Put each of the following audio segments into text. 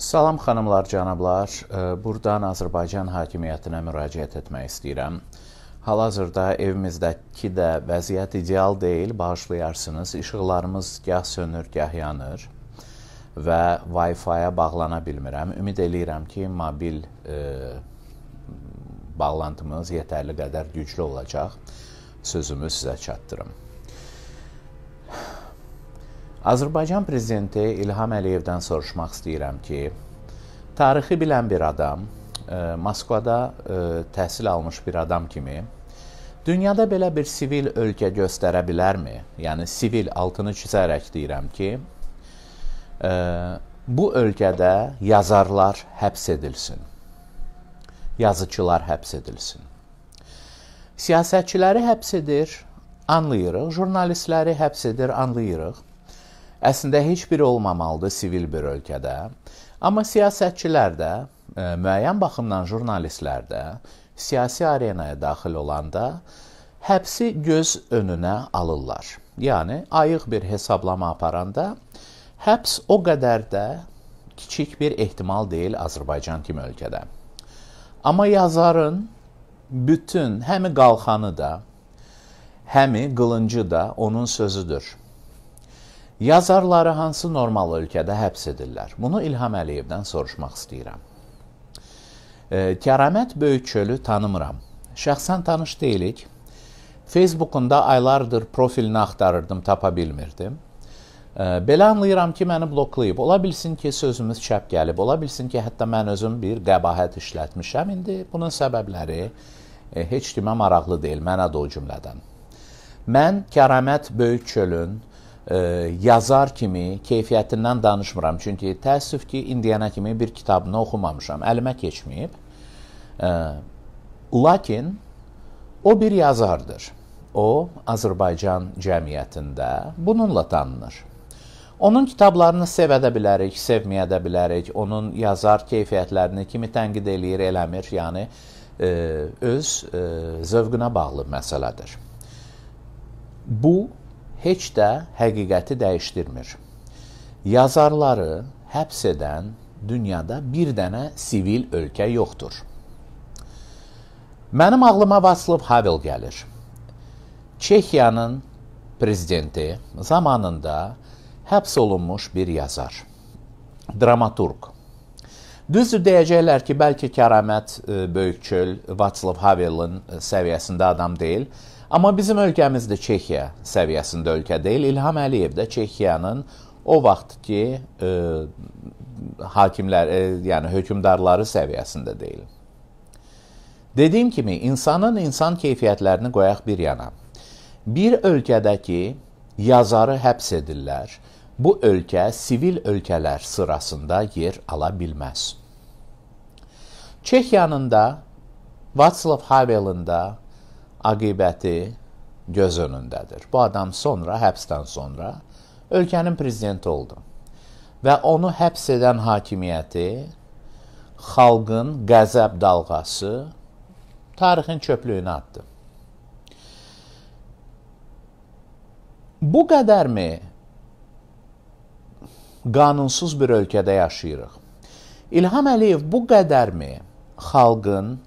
Salam xanımlar, cənablar. Burdan Azərbaycan hakimiyyətinə müraciət etmək istəyirəm. Hal-hazırda evimizdəki də vəziyyət ideal deyil, bağışlayarsınız. İşıqlarımız gah sönür, gah yanır və Wi-Fi-yə bağlana bilmirəm. Ümid eləyirəm ki, mobil e, bağlantımız yetərli qədər güclü olacaq. Sözümü sizə çatdırım. Azərbaycan prezidenti İlham Əliyevdən soruşmaq istəyirəm ki, tarixi bilən bir adam, e, Moskvada e, təhsil almış bir adam kimi dünyada belə bir sivil ölkə göstərə bilərmi? Yəni sivil altını çizərək deyirəm ki, e, bu ölkədə yazarlar həbs edilsin. Yazıçılar həbs edilsin. Siyasətçiləri həbs edir, anlayırıq. Jurnalistləri həbs edir, anlayırıq. Əslində heç biri olmamalıdır sivil bir ölkədə. Amma siyasətçilər də, e, müəyyən baxımdan jurnalistlər də siyasi arenaya daxil olanda həbsi göz önünə alırlar. Yəni ayıq bir hesablama aparanda həbs o qədər də kiçik bir ehtimal deyil Azərbaycan kimi ölkədə. Amma yazarın bütün həmi qalxanı da, həmi qılıncı da onun sözüdür. Yazarları hansı normal ölkədə həbs edirlər? Bunu İlham Əliyevdən soruşmaq istəyirəm. E, Kəramət Böyük çölü tanımıram. Şəxsən tanış deyilik. Facebookunda aylardır profilini axtarırdım, tapa bilmirdim. E, belə anlayıram ki, məni bloklayıb. Ola bilsin ki, sözümüz çəp gəlib. Ola bilsin ki, hətta mən özüm bir qəbahət işlətmişəm. İndi bunun səbəbləri e, heç kimə maraqlı deyil, mənə də o cümlədən. Mən Kəramət Böyük çölün E, yazar kimi keyfiyyətindən danışmıram. Çünki təəssüf ki, indiyənə kimi bir kitabını oxumamışam. Əlimə keçməyib. E, lakin o bir yazardır. O Azərbaycan cəmiyyətində bununla tanınır. Onun kitablarını sev edə bilərik, sevməyə də bilərik. Onun yazar keyfiyyətlərini kimi tənqid eləyir, eləmir. Yəni e, öz zövqünə bağlı məsələdir. Bu heç də həqiqəti dəyişdirmir. Yazarları həbs edən dünyada bir dənə sivil ölkə yoxdur. Mənim ağlıma Václav Havel gəlir. Çexiyanın prezidenti zamanında həbs olunmuş bir yazar, dramaturq. Düzdür deyəcəklər ki, bəlkə Kəramət e, Böyükçöl Václav Havelin e, səviyyəsində adam deyil, Amma bizim ölkəmiz də Çexiya səviyyəsində ölkə deyil. İlham Əliyev də Çexiyanın o vaxtki e, hakimlər, e, yəni hökmdarları səviyyəsində deyil. Dediyim kimi, insanın insan keyfiyyətlərini qoyaq bir yana. Bir ölkədəki yazarı həbs edirlər. Bu ölkə sivil ölkələr sırasında yer ala bilməz. Çexiyanın da Václav Havelin də aqibəti göz önündədir. Bu adam sonra, həbsdən sonra ölkənin prezidenti oldu. Və onu həbs edən hakimiyyəti, xalqın qəzəb dalğası tarixin çöplüyünə atdı. Bu qədərmi qanunsuz bir ölkədə yaşayırıq? İlham Əliyev bu qədərmi xalqın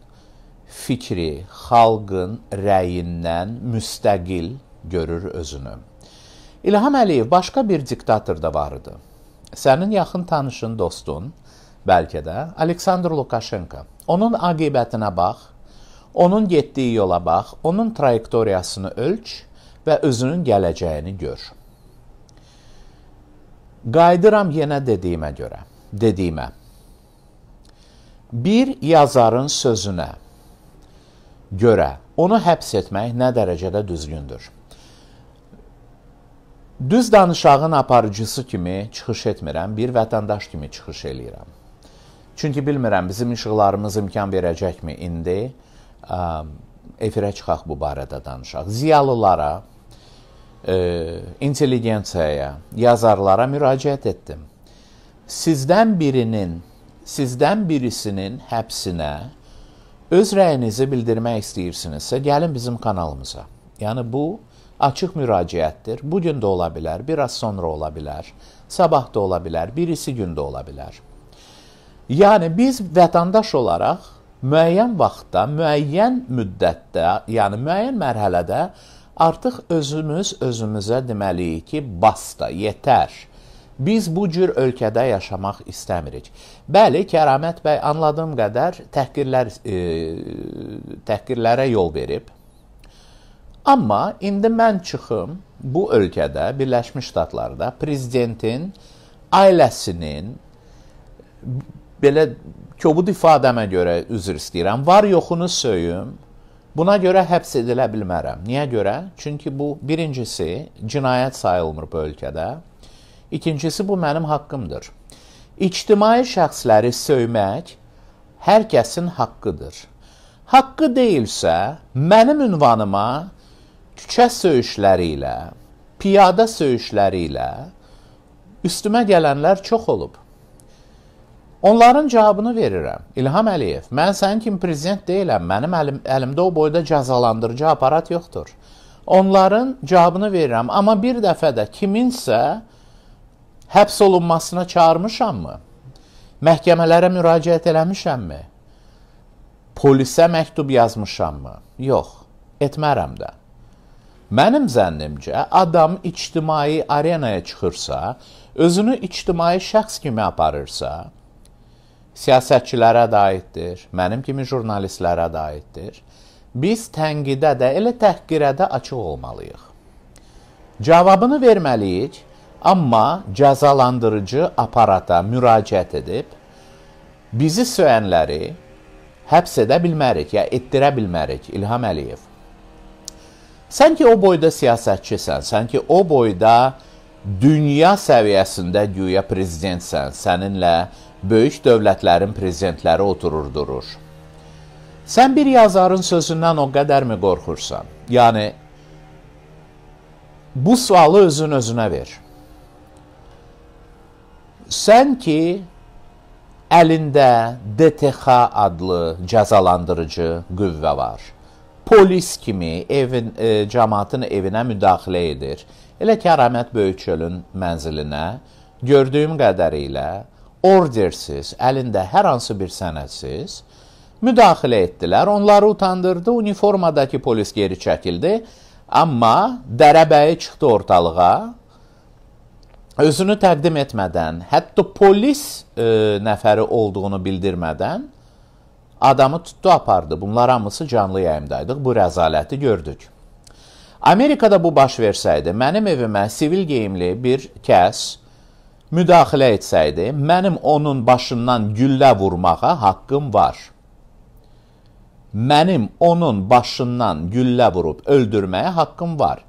fikri xalqın rəyindən müstəqil görür özünü. İlham Əliyev başqa bir diktator da var idi. Sənin yaxın tanışın, dostun, bəlkə də Aleksandr Lukashenko. Onun aqibətinə bax, onun getdiyi yola bax, onun trayektoriyasını ölç və özünün gələcəyini gör. Qayıdıram yenə dediyimə görə, dediyimə. Bir yazarın sözünə görə onu həbs etmək nə dərəcədə düzgündür? Düz danışığın aparıcısı kimi çıxış etmirəm, bir vətəndaş kimi çıxış eləyirəm. Çünki bilmirəm bizim işıqlarımız imkan verəcəkmi indi efirə çıxaq bu barədə danışaq. Ziyalılara, e, intelligensiyaya, yazarlara müraciət etdim. Sizdən birinin, sizdən birisinin həbsinə öz rəyinizi bildirmək istəyirsinizsə, gəlin bizim kanalımıza. Yəni bu açıq müraciətdir. Bu gün də ola bilər, bir az sonra ola bilər, sabah da ola bilər, birisi gündə ola bilər. Yəni biz vətəndaş olaraq müəyyən vaxtda, müəyyən müddətdə, yəni müəyyən mərhələdə artıq özümüz özümüzə deməliyik ki, basta, yetər Biz bu cür ölkədə yaşamaq istəmirik. Bəli, Kəramət bəy anladığım qədər təhqirlər e, təhqirlərə yol verib. Amma indi mən çıxım bu ölkədə, Birləşmiş Ştatlarda prezidentin ailəsinin belə kobud ifadəmə görə üzr istəyirəm, var yoxunu söyüm. Buna görə həbs edilə bilmərəm. Niyə görə? Çünki bu birincisi cinayət sayılmır bu ölkədə. İkincisi bu mənim haqqımdır. İctimai şəxsləri söymək hər kəsin haqqıdır. Haqqı deyilsə, mənim ünvanıma küçə söyüşləri ilə, piyada söyüşləri ilə üstümə gələnlər çox olub. Onların cavabını verirəm. İlham Əliyev, mən sənin kimi prezident deyiləm. Mənim əlim, əlimdə o boyda cəzalandırıcı aparat yoxdur. Onların cavabını verirəm, amma bir dəfə də kiminsə həbs olunmasına çağırmışammı? Məhkəmələrə müraciət eləmişəmmi? Polisə məktub yazmışammı? Yox, etmərəm də. Mənim zənnimcə adam ictimai arenaya çıxırsa, özünü ictimai şəxs kimi aparırsa, siyasətçilərə də aiddir, mənim kimi jurnalistlərə də aiddir. Biz tənqidə də, elə təhqirə də açıq olmalıyıq. Cavabını verməliyik Amma cəzalandırıcı aparata müraciət edib bizi söyənləri həbs edə bilmərik, ya etdirə bilmərik İlham Əliyev. Sən ki o boyda siyasətçisən, sən ki o boyda dünya səviyyəsində güya prezidentsən, səninlə böyük dövlətlərin prezidentləri oturur durur. Sən bir yazarın sözündən o qədərmi qorxursan? Yəni bu sualı özün özünə ver. Sən ki, əlində DTX adlı cəzalandırıcı qüvvə var. Polis kimi evin e, cəmaatın evinə müdaxilə edir. Elə ki, Əramət Böyükçölün mənzilinə gördüyüm qədərilə ordersiz, əlində hər hansı bir sənədsiz müdaxilə etdilər. Onları utandırdı. Uniformadakı polis geri çəkildi. Amma Dərəbəyi çıxdı ortalığa özünü təqdim etmədən, hətta polis e, nəfəri olduğunu bildirmədən adamı tutdu, apardı. Bunlar hamısı canlı yayımdaydıq. Bu rəzaləti gördük. Amerikada bu baş versəydi, mənim evimə sivil geyimli bir kəs müdaxilə etsəydi, mənim onun başından güllə vurmağa haqqım var. Mənim onun başından güllə vurub öldürməyə haqqım var.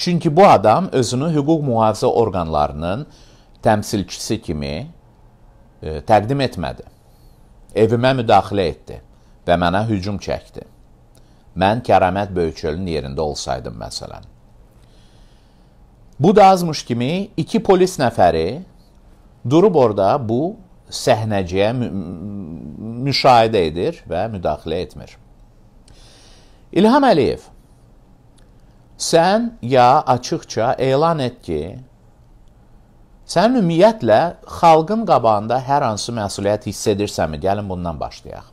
Çünki bu adam özünü hüquq mühafizə orqanlarının təmsilçisi kimi e, təqdim etmədi. Evimə müdaxilə etdi və mənə hücum çəkdi. Mən Kəramət Böyükçölün yerində olsaydım məsələn. Bu da azmış kimi iki polis nəfəri durub orada bu səhnəciyə mü müşahidə edir və müdaxilə etmir. İlham Əliyev Sən ya açıqca elan et ki, sən ümumiyyətlə xalqın qabağında hər hansı məsuliyyət hiss edirsənmi? Gəlin bundan başlayaq.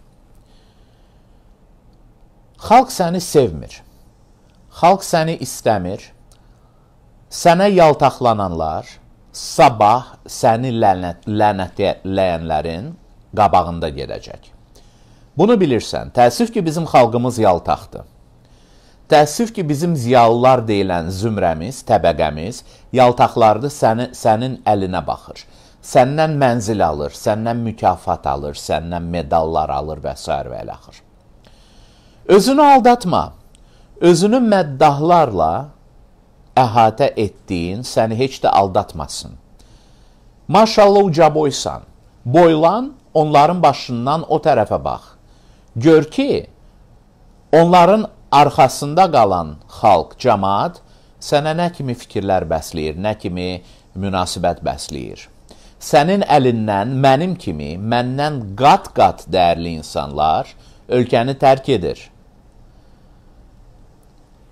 Xalq səni sevmir. Xalq səni istəmir. Sənə yaltaqlananlar sabah səni lənət, lənətləyənlərin qabağında gedəcək. Bunu bilirsən. Təəssüf ki, bizim xalqımız yaltaqdır. Təəssüf ki, bizim ziyalılar deyilən zümrəmiz, təbəqəmiz yaltaqlarda səni, sənin əlinə baxır. Səndən mənzil alır, səndən mükafat alır, səndən medallar alır və s. və elə axır. Özünü aldatma. Özünü məddahlarla əhatə etdiyin səni heç də aldatmasın. Maşallah ucaboysan. Boylan, onların başından o tərəfə bax. Gör ki, onların arxasında qalan xalq, cəmaət sənə nə kimi fikirlər bəsləyir, nə kimi münasibət bəsləyir. Sənin əlindən mənim kimi, məndən qat-qat dəyərli insanlar ölkəni tərk edir.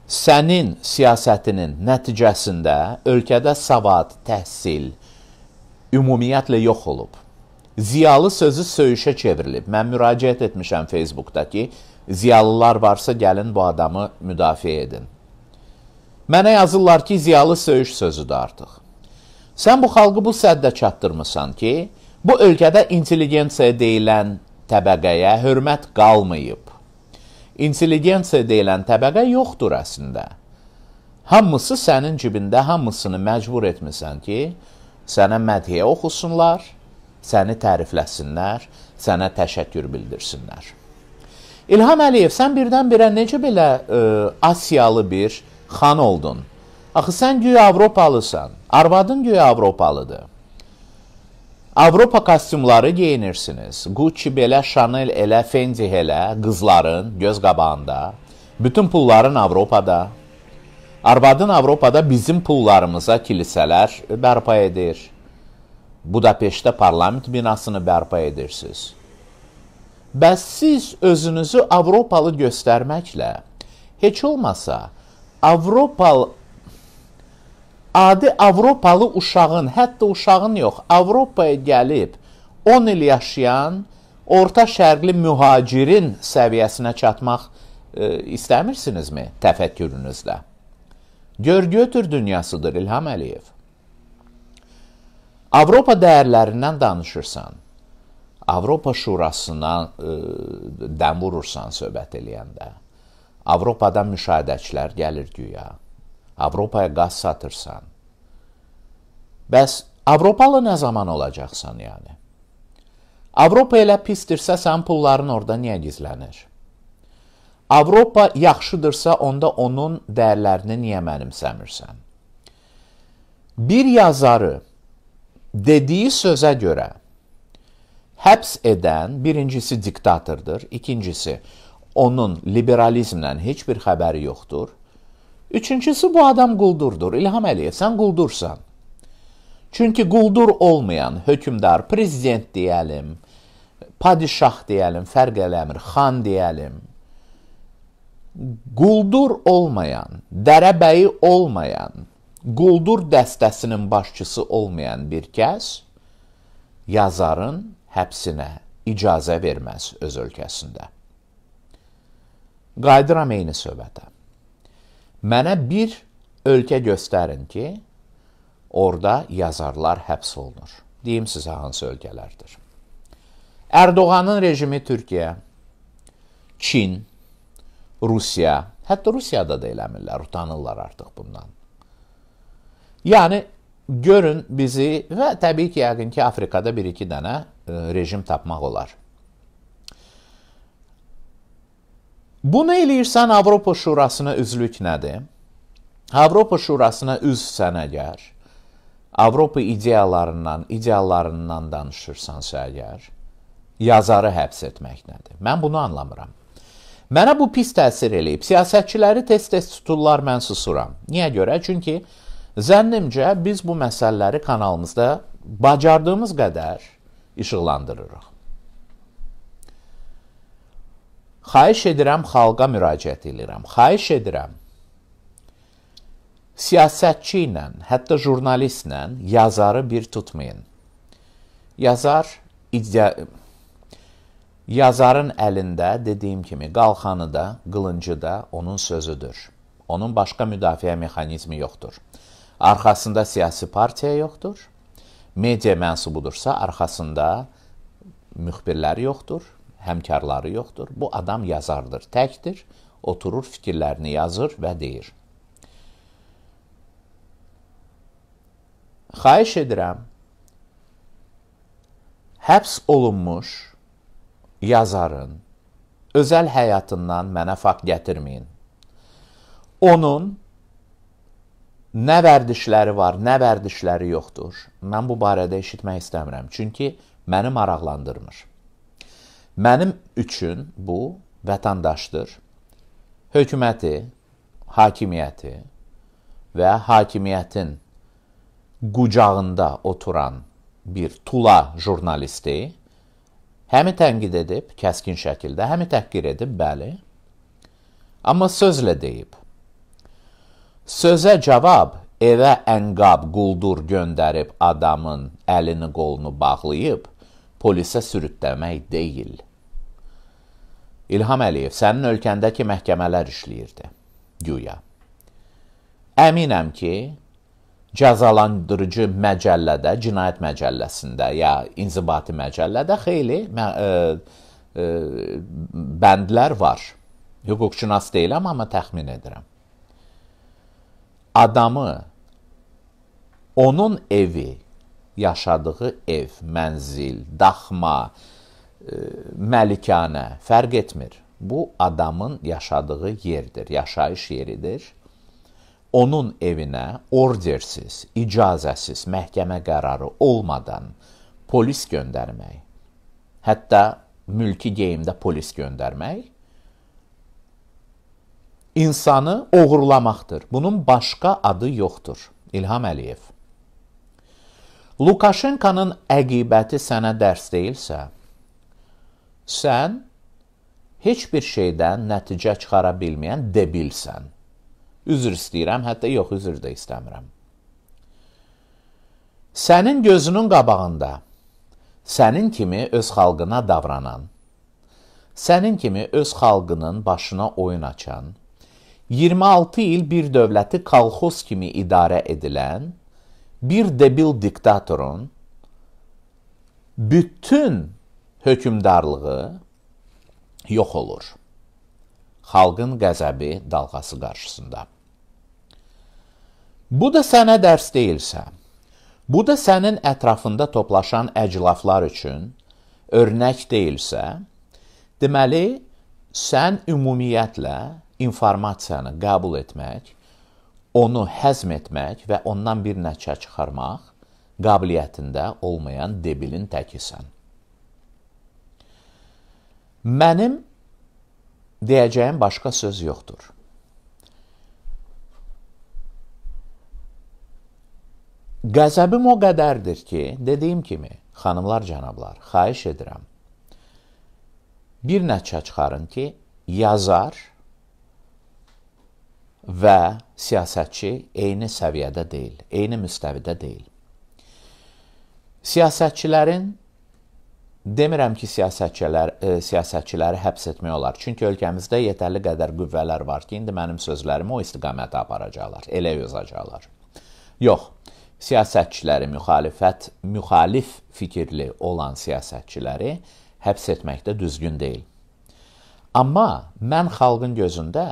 Sənin siyasətinin nəticəsində ölkədə savad, təhsil ümumiyyətlə yox olub. Ziyalı sözü söyüşə çevrilib. Mən müraciət etmişəm Facebookdakı Ziyalılar varsa gəlin bu adamı müdafiə edin. Mənə yazırlar ki, ziyalı söyüş sözüdür artıq. Sən bu xalqı bu səddə çatdırmısan ki, bu ölkədə intelligensiya deyilən təbəqəyə hörmət qalmayıb. İntelligensiya deyilən təbəqə yoxdur əslində. Hamısı sənin cibində, hamısını məcbur etmisən ki, sənə mədhiyə oxusunlar, səni tərifləsinlər, sənə təşəkkür bildirsinlər. İlham Əliyev, sən birdən-birə necə belə ə, e, asiyalı bir xan oldun? Axı sən güya Avropalısan. Arvadın güya Avropalıdır. Avropa kostyumları geyinirsiniz. Gucci belə, Chanel elə, Fendi elə qızların göz qabağında. Bütün pulların Avropada. Arvadın Avropada bizim pullarımıza kilisələr bərpa edir. Budapeştdə parlament binasını bərpa edirsiniz. Bəs siz özünüzü Avropalı göstərməklə heç olmasa Avropalı adi Avropalı uşağın, hətta uşağın yox, Avropaya gəlib 10 il yaşayan orta şərqli mühacirin səviyyəsinə çatmaq e, istəmirsinizmi təfəkkürünüzdə? Görgü ötür dünyasıdır İlham Əliyev. Avropa dəyərlərindən danışırsan. Avropa Şurasına ə, e, dəm vurursan söhbət eləyəndə. Avropadan müşahidəçilər gəlir güya. Avropaya qaz satırsan. Bəs Avropalı nə zaman olacaqsan yəni? Avropa elə pisdirsə, sənin pulların orada niyə gizlənir? Avropa yaxşıdırsa, onda onun dəyərlərini niyə mənimsəmirsən? Bir yazarı dediyi sözə görə həbs edən birincisi diktatordur, ikincisi onun liberalizmdən heç bir xəbəri yoxdur. Üçüncüsü bu adam quldurdur. İlham Əliyev, sən quldursan. Çünki quldur olmayan hökmdar, prezident deyəlim, padişah deyəlim, fərq eləmir, xan deyəlim. Quldur olmayan, dərəbəyi olmayan, quldur dəstəsinin başçısı olmayan bir kəs yazarın həbsinə icazə verməz öz ölkəsində. Qayıdıram eyni söhbətə. Mənə bir ölkə göstərin ki, orada yazarlar həbs olunur. Deyim sizə hansı ölkələrdir. Erdoğanın rejimi Türkiyə, Çin, Rusiya, hətta Rusiyada da eləmirlər, utanırlar artıq bundan. Yəni görün bizi və təbii ki, yəqin ki, Afrikada 1-2 dənə E, rejim tapmaq olar. Bunu eləyirsən Avropa Şurasına üzvlük nədir? Avropa Şurasına üzvsən əgər, Avropa ideyalarından, ideallarından danışırsansə əgər, yazarı həbs etmək nədir? Mən bunu anlamıram. Mənə bu pis təsir eləyib. Siyasətçiləri tez-tez tuturlar, mən susuram. Niyə görə? Çünki zənnimcə biz bu məsələləri kanalımızda bacardığımız qədər işıqlandırırıq. Xahiş edirəm, xalqa müraciət edirəm. Xahiş edirəm, siyasətçi ilə, hətta jurnalistlə yazarı bir tutmayın. Yazar idea yazarın əlində, dediyim kimi, qalxanı da, qılıncı da onun sözüdür. Onun başqa müdafiə mexanizmi yoxdur. Arxasında siyasi partiya yoxdur media mənsubudursa, arxasında müxbirləri yoxdur, həmkarları yoxdur. Bu adam yazardır, təkdir, oturur fikirlərini yazır və deyir. Xahiş edirəm, həbs olunmuş yazarın özəl həyatından mənə fakt gətirməyin. Onun Nə vərdişləri var, nə vərdişləri yoxdur. Mən bu barədə eşitmək istəmirəm, çünki məni maraqlandırmır. Mənim üçün bu vətəndaşdır. Hökuməti, hakimiyyəti və hakimiyyətin qucağında oturan bir tula jurnalisti həmi tənqid edib kəskin şəkildə, həmi təhqir edib, bəli. Amma sözlə deyib. Sözə cavab evə ənqab quldur göndərib adamın əlini qolunu bağlayıb polisə sürütləmək deyil. İlham Əliyev sənin ölkəndəki məhkəmələr işləyirdi. Güya. Əminəm ki, cəzalandırıcı məcəllədə, cinayət məcəlləsində ya inzibati məcəllədə xeyli mə ə, e, ə, e, bəndlər var. Hüquqşünas deyiləm, amma təxmin edirəm adamı, onun evi, yaşadığı ev, mənzil, daxma, e, məlikanə fərq etmir. Bu adamın yaşadığı yerdir, yaşayış yeridir. Onun evinə ordersiz, icazəsiz, məhkəmə qərarı olmadan polis göndərmək, hətta mülki geyimdə polis göndərmək insanı oğurlamaqdır. Bunun başqa adı yoxdur. İlham Əliyev. Lukaşenkanın əqibəti sənə dərs deyilsə, sən heç bir şeydən nəticə çıxara bilməyən debilsən. Üzr istəyirəm, hətta yox, üzr də istəmirəm. Sənin gözünün qabağında sənin kimi öz xalqına davranan, sənin kimi öz xalqının başına oyun açan, 26 il bir dövləti kolxoz kimi idarə edilən bir debil diktatorun bütün hökmdarlığı yox olur. Xalqın qəzəbi dalğası qarşısında. Bu da sənə dərs deyilsə, bu da sənin ətrafında toplaşan əclaflar üçün örnək deyilsə, deməli sən ümumiyyətlə informasiyanı qəbul etmək, onu həzm etmək və ondan bir nəticə çıxarmaq qabiliyyətində olmayan debilin təkisən. Mənim deyəcəyim başqa söz yoxdur. Qəzəbim o qədərdir ki, dediyim kimi, xanımlar, cənablar, xahiş edirəm. Bir nəticə çıxarın ki, yazar və siyasətçi eyni səviyyədə deyil, eyni müstəvidə deyil. Siyasətçilərin demirəm ki, siyasətçilər e, siyasətçiləri həbs etmək olar. Çünki ölkəmizdə yetərli qədər qüvvələr var ki, indi mənim sözlərimi o istiqamətə aparacaqlar, elə yozacaqlar. Yox. Siyasətçiləri müxalifət, müxalif fikirli olan siyasətçiləri həbs etməkdə düzgün deyil. Amma mən xalqın gözündə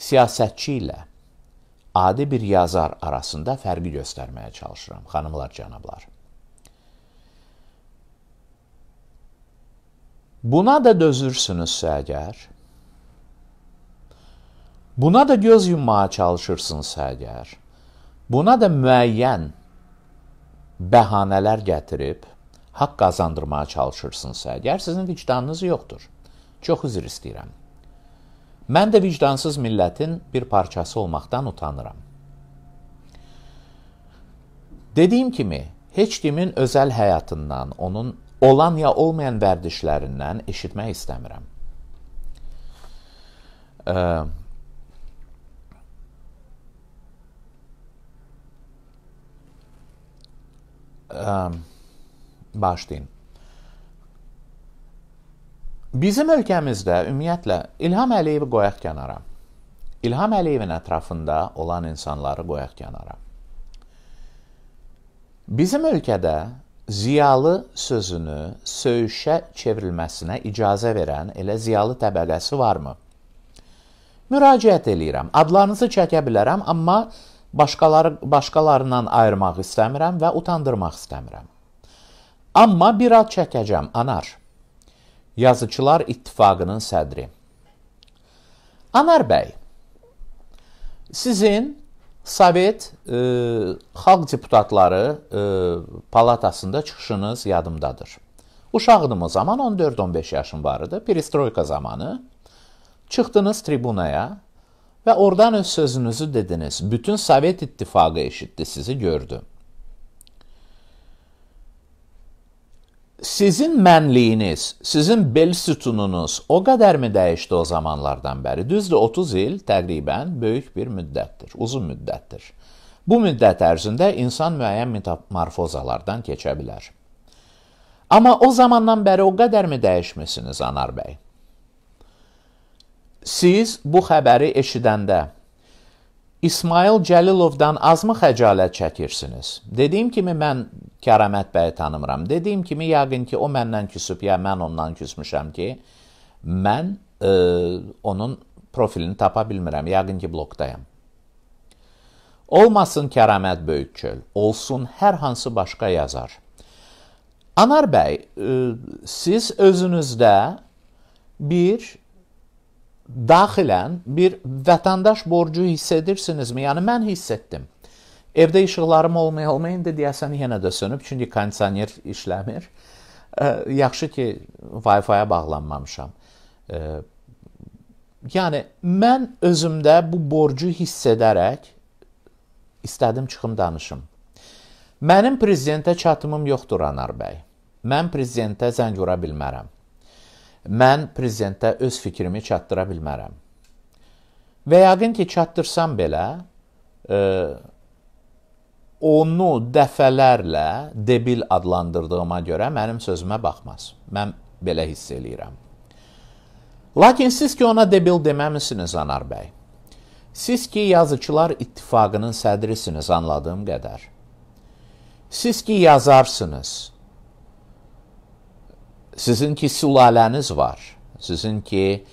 siyasətçi ilə adi bir yazar arasında fərqi göstərməyə çalışıram, xanımlar, cənablar. Buna da dözürsünüzsə əgər, buna da göz yummağa çalışırsınızsə əgər, buna da müəyyən bəhanələr gətirib haqq qazandırmağa çalışırsınızsa, əgər sizin vicdanınız yoxdur. Çox üzr istəyirəm. Mən də vicdansız millətin bir parçası olmaqdan utanıram. Dediyim kimi, heç kimin özəl həyatından, onun olan ya olmayan vərdişlərindən eşitmək istəmirəm. Ə, ə, başlayın. Bizim ölkəmizdə ümumiyyətlə İlham Əliyevi qoyaq kənara. İlham Əliyevin ətrafında olan insanları qoyaq kənara. Bizim ölkədə ziyalı sözünü söyüşə çevrilməsinə icazə verən elə ziyalı təbəqəsi varmı? Müraciət eləyirəm. Adlarınızı çəkə bilərəm, amma başqaları başqalarından ayırmaq istəmirəm və utandırmaq istəmirəm. Amma bir ad çəkəcəm, Anar. Yazıçılar İttifaqının sədri. Anar bəy, sizin Sovet e, Xalq Deputatları e, Palatasında çıxışınız yadımdadır. Uşaqdım o zaman 14-15 yaşım var idi. Perestroyka zamanı çıxdınız tribunaya və oradan öz sözünüzü dediniz. Bütün Sovet İttifaqı eşitdi, sizi gördü. sizin mənliyiniz, sizin bel sütununuz o qədər mi dəyişdi o zamanlardan bəri? Düzdür, 30 il təqribən böyük bir müddətdir, uzun müddətdir. Bu müddət ərzində insan müəyyən metamorfozalardan keçə bilər. Amma o zamandan bəri o qədər mi dəyişmisiniz Anar bəy? Siz bu xəbəri eşidəndə İsmail Cəlilovdan azmı xəcalət çəkirsiniz? Dediyim kimi mən Kəramət bəyi tanımıram. Dediyim kimi yəqin ki, o məndən küsüb, ya mən ondan küsmüşəm ki, mən e, onun profilini tapa bilmirəm. Yəqin ki, blokdayam. Olmasın Kəramət Böyük çöl, olsun hər hansı başqa yazar. Anar bəy, e, siz özünüzdə bir daxilən bir vətəndaş borcu hiss edirsinizmi? Yəni mən hiss etdim. Evdə işıqlarım olmaya olmayındı deyəsən yenə də sönüb, çünki kondisioner işləmir. E, yaxşı ki Wi-Fi-yə bağlanmamışam. E, yəni mən özümdə bu borcu hiss edərək istədim çıxım danışım. Mənim prezidentə çatımım yoxdur Anar bəy. Mən prezidentə zəng vura bilmərəm mən prezidentə öz fikrimi çatdıra bilmərəm. Və yəqin ki, çatdırsam belə, e, onu dəfələrlə debil adlandırdığıma görə mənim sözümə baxmaz. Mən belə hiss eləyirəm. Lakin siz ki ona debil deməmisiniz Anar bəy. Siz ki yazıçılar ittifaqının sədrisiniz anladığım qədər. Siz ki yazarsınız. Sizin ki sülaləniz var. Sizin ki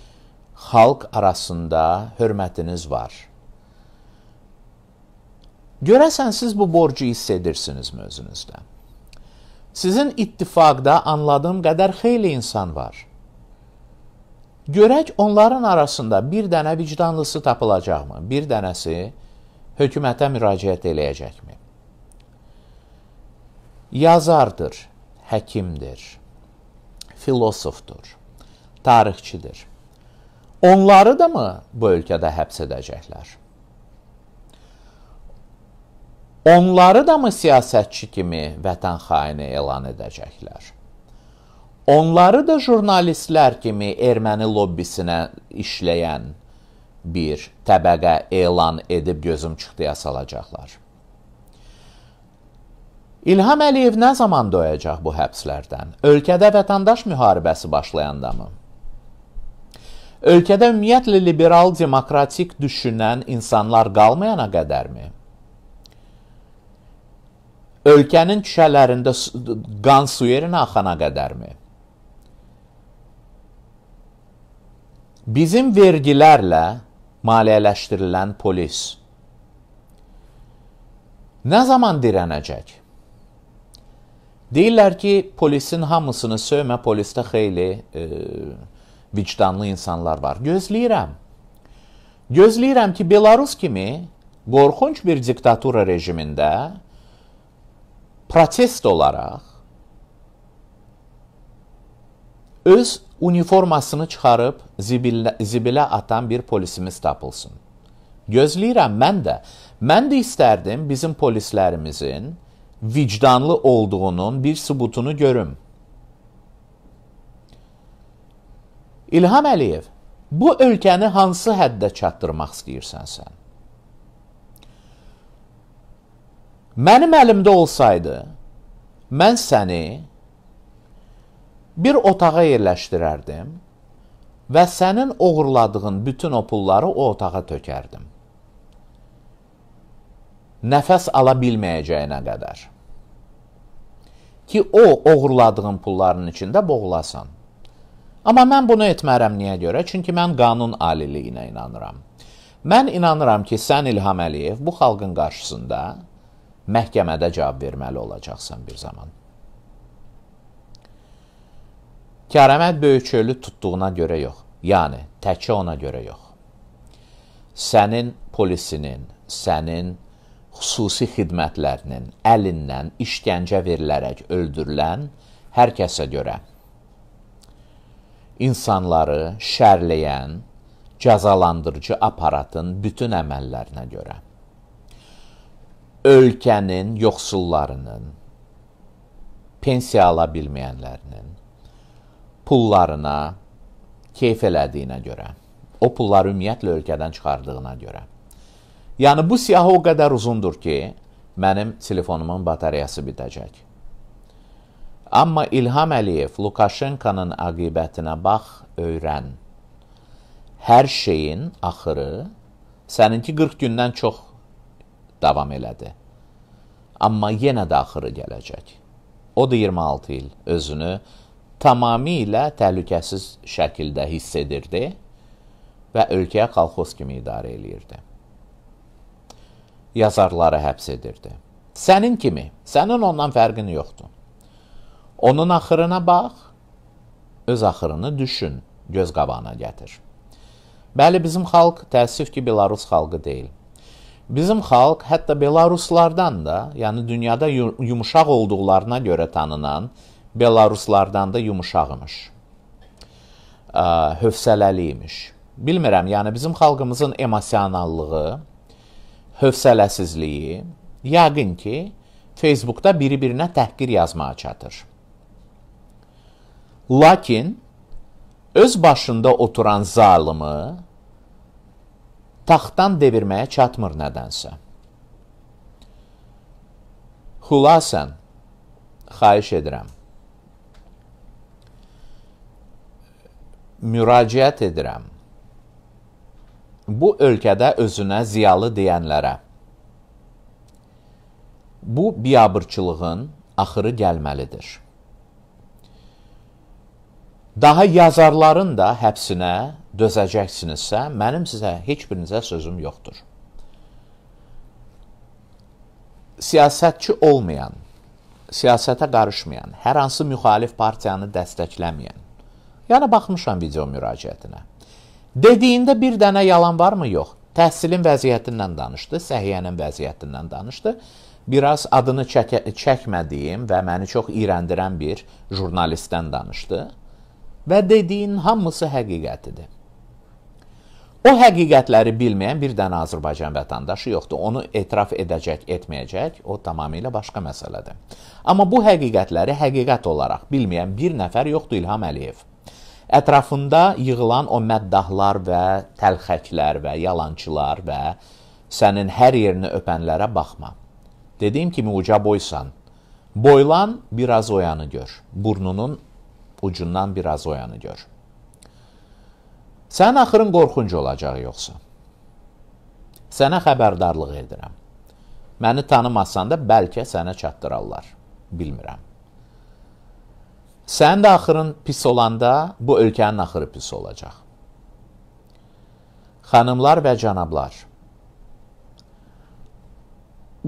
xalq arasında hörmətiniz var. Görəsən siz bu borcu hiss edirsinizmi özünüzdə? Sizin ittifaqda anladığım qədər xeyli insan var. Görək onların arasında bir dənə vicdanlısı tapılacaqmı? Bir dənəsi hökumətə müraciət eləyəcəkmi? Yazardır, həkimdir, filosofdur, tarixçidir. Onları da mı bu ölkədə həbs edəcəklər? Onları da mı siyasətçi kimi vətən xaini elan edəcəklər? Onları da jurnalistlər kimi erməni lobbisinə işləyən bir təbəqə elan edib gözüm çıxdıya salacaqlar. İlham Əliyev nə zaman doyacaq bu həbslərdən? Ölkədə vətəndaş müharibəsi başlayandamı? Ölkədə ümumiyyətlə liberal demokratik düşünən insanlar qalmayana qədərmi? Ölkənin küçələrində qan su yerinə axana qədərmi? Bizim vergilərlə maliyyələşdirilən polis nə zaman dirənəcək? Deyirlər ki, polisin hamısını söymə, polisdə xeyli e, vicdanlı insanlar var. Gözləyirəm. Gözləyirəm ki, Belarus kimi qorxunç bir diktatura rejimində protest olaraq öz uniformasını çıxarıb zibilə, zibilə atan bir polisimiz tapılsın. Gözləyirəm mən də. Mən də istərdim bizim polislərimizin vicdanlı olduğunun bir subutunu görüm. İlham Əliyev, bu ölkəni hansı həddə çatdırmaq istəyirsən sən? Mənim əlimdə olsaydı, mən səni bir otağa yerləşdirərdim və sənin oğurladığın bütün o pulları o otağa tökərdim nəfəs ala bilməyəcəyinə qədər. Ki, o oğurladığın pulların içində boğulasan. Amma mən bunu etmərəm niyə görə? Çünki mən qanun aliliyinə inanıram. Mən inanıram ki, sən İlham Əliyev bu xalqın qarşısında məhkəmədə cavab verməli olacaqsan bir zaman. Kərəmət Böyükçölü tutduğuna görə yox, yəni təkcə ona görə yox. Sənin polisinin, sənin xüsusi xidmətlərinin əlindən işgəncə verilərək öldürülən hər kəsə görə insanları şərləyən cəzalandırıcı aparatın bütün əməllərinə görə ölkənin yoxsullarının pensiya ala bilməyənlərinin pullarına keyf elədiyinə görə, o pulları ümumiyyətlə ölkədən çıxardığına görə Yəni bu siyahı o qədər uzundur ki, mənim telefonumun batareyası bitəcək. Amma İlham Əliyev Lukaşenkanın aqibətinə bax, öyrən. Hər şeyin axırı səninki 40 gündən çox davam elədi. Amma yenə də axırı gələcək. O da 26 il özünü tamamilə təhlükəsiz şəkildə hiss edirdi və ölkəyə kolxoz kimi idarə eləyirdi yazarları həbs edirdi. Sənin kimi, sənin ondan fərqin yoxdur. Onun axırına bax, öz axırını düşün, göz qabağına gətir. Bəli, bizim xalq təəssüf ki, Belarus xalqı deyil. Bizim xalq hətta Belaruslardan da, yəni dünyada yumuşaq olduqlarına görə tanınan Belaruslardan da yumuşaqmış. Hövsələli imiş. Bilmirəm, yəni bizim xalqımızın emosionallığı, hövsələsizliyi, yəqin ki, Facebookda biri-birinə təhqir yazmağa çatır. Lakin öz başında oturan zalımı taxtdan devirməyə çatmır nədənsə. Xülasən, xahiş edirəm. Müraciət edirəm bu ölkədə özünə ziyalı deyənlərə. Bu biabırçılığın axırı gəlməlidir. Daha yazarların da həbsinə dözəcəksinizsə, mənim sizə heç birinizə sözüm yoxdur. Siyasətçi olmayan, siyasətə qarışmayan, hər hansı müxalif partiyanı dəstəkləməyən, yəni baxmışam video müraciətinə, Dediyində bir dənə yalan varmı? Yox. Təhsilin vəziyyətindən danışdı, səhiyyənin vəziyyətindən danışdı. Biraz adını çək çəkmədiyim və məni çox iyrəndirən bir jurnalistdən danışdı. Və dediyin hamısı həqiqətidir. O həqiqətləri bilməyən bir dənə Azərbaycan vətəndaşı yoxdur. Onu etiraf edəcək, etməyəcək, o tamamilə başqa məsələdir. Amma bu həqiqətləri həqiqət olaraq bilməyən bir nəfər yoxdur İlham Əliyev ətrafında yığılan o məddahlar və təlxəklər və yalançılar və sənin hər yerini öpənlərə baxma. Dediyim kimi uca boysan. Boylan biraz o yanı gör. Burnunun ucundan biraz o yanı gör. Sənin axırın qorxunc olacaq yoxsa. Sənə xəbərdarlıq edirəm. Məni tanımasan da bəlkə sənə çatdırarlar. Bilmirəm. Sənin də axırın pis olanda bu ölkənin axırı pis olacaq. Xanımlar və cənablar,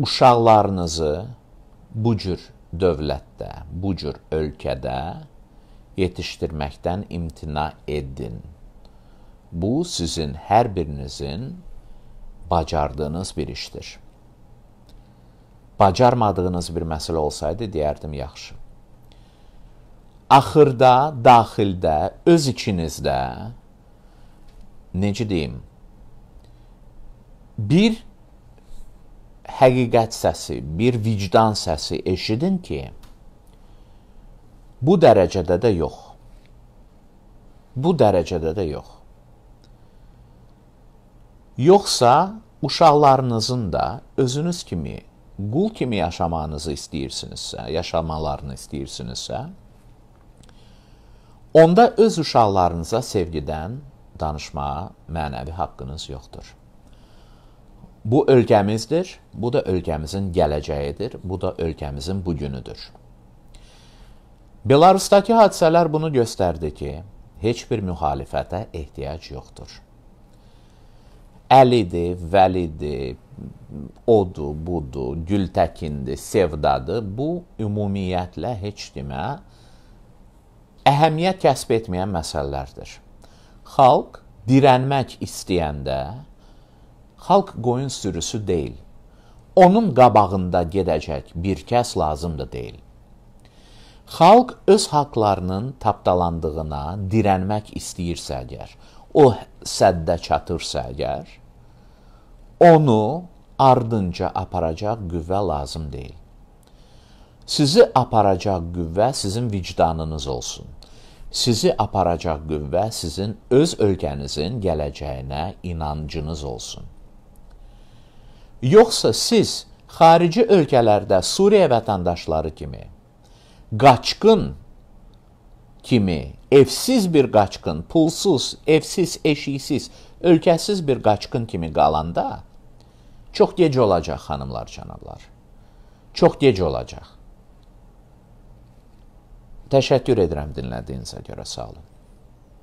uşaqlarınızı bu cür dövlətdə, bu cür ölkədə yetişdirməkdən imtina edin. Bu sizin hər birinizin bacardığınız bir işdir. Bacarmadığınız bir məsələ olsaydı deyərdim yaxşı axırda, daxildə, öz içinizdə necə deyim? Bir həqiqət səsi, bir vicdan səsi eşidin ki, bu dərəcədə də yox. Bu dərəcədə də yox. Yoxsa uşaqlarınızın da özünüz kimi qul kimi yaşamanızı istəyirsinizsə, yaşamalarını istəyirsinizsə, Onda öz uşaqlarınıza sevgidən danışmağa mənəvi haqqınız yoxdur. Bu ölkəmizdir, bu da ölkəmizin gələcəyidir, bu da ölkəmizin bugünüdür. Belarusdakı hadisələr bunu göstərdi ki, heç bir müxalifətə ehtiyac yoxdur. Əlidir, Vəlidir, odu, budu, Gültəkindi, Sevdadı bu ümumiyyətlə heç demə əhəmiyyət kəsb etməyən məsələlərdir. Xalq dirənmək istəyəndə xalq qoyun sürüsü deyil. Onun qabağında gedəcək bir kəs lazımdır deyil. Xalq öz haqqlarının tapdalandığına dirənmək istəyirsə əgər, o səddə çatırsa əgər, onu ardınca aparacaq qüvvə lazım deyil. Sizi aparacaq qüvvə sizin vicdanınız olsun. Sizi aparacaq qüvvə sizin öz ölkənizin gələcəyinə inancınız olsun. Yoxsa siz xarici ölkələrdə Suriya vətəndaşları kimi qaçqın kimi evsiz bir qaçqın, pulsuz, evsiz, eşiksiz, ölkəsiz bir qaçqın kimi qalanda çox gec olacaq xanımlar, cənablar. Çox gec olacaq. Təşəkkür edirəm dinlədiyinizə görə. Sağ olun.